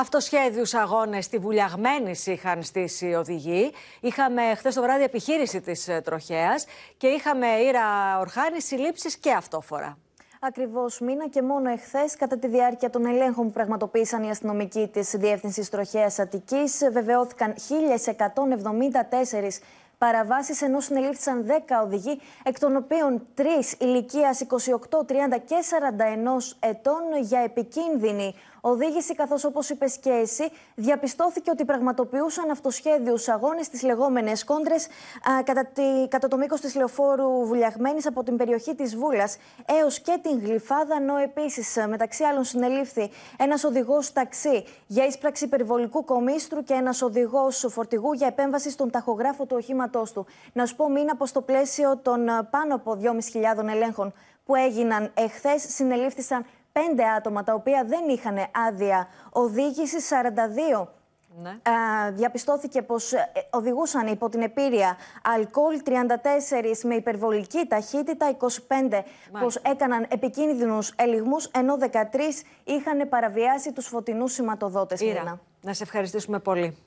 Αυτοσχέδιους αγώνες στη Βουλιαγμένης είχαν στήσει οδηγοί. Είχαμε χθες το βράδυ επιχείρηση της ε, τροχέας και είχαμε ήρα ορχάνης συλλήψεις και αυτόφορα. Ακριβώς μήνα και μόνο εχθές, κατά τη διάρκεια των ελέγχων που πραγματοποίησαν οι αστυνομικοί της Διεύθυνσης Τροχέας Αττικής, βεβαιώθηκαν 1.174 παραβάσεις, ενώ συνελήφθησαν 10 οδηγοί, εκ των οποίων 3 ηλικία 28, 30 και 41 ετών για επικίνδυνη οδήγηση, καθώς όπως είπες και εσύ, διαπιστώθηκε ότι πραγματοποιούσαν αυτοσχέδιους αγώνες στις λεγόμενες κόντρες κατά, κατά το μήκος της λεωφόρου Βουλιαγμένης από την περιοχή της Βούλας έως και την Γλυφάδα. Ενώ επίσης, μεταξύ άλλων, συνελήφθη ένας οδηγός ταξί για ίσπραξη υπερβολικού κομίστρου και ένας οδηγός φορτηγού για επέμβαση στον ταχογράφο του οχήματός του. Να σου πω, μήνα πως στο πλαίσιο των πάνω από 2.500 ελέγχων που έγιναν εχθές, συνελήφθησαν άτομα τα οποία δεν είχαν άδεια οδήγηση, 42 ναι. Α, διαπιστώθηκε πως ε, οδηγούσαν υπό την επίρρεια αλκοόλ 34 με υπερβολική ταχύτητα, 25 Μάλιστα. πως έκαναν επικίνδυνους ελιγμούς, ενώ 13 είχαν παραβιάσει τους φωτεινούς σηματοδότες. Ήρα, να σε ευχαριστήσουμε πολύ.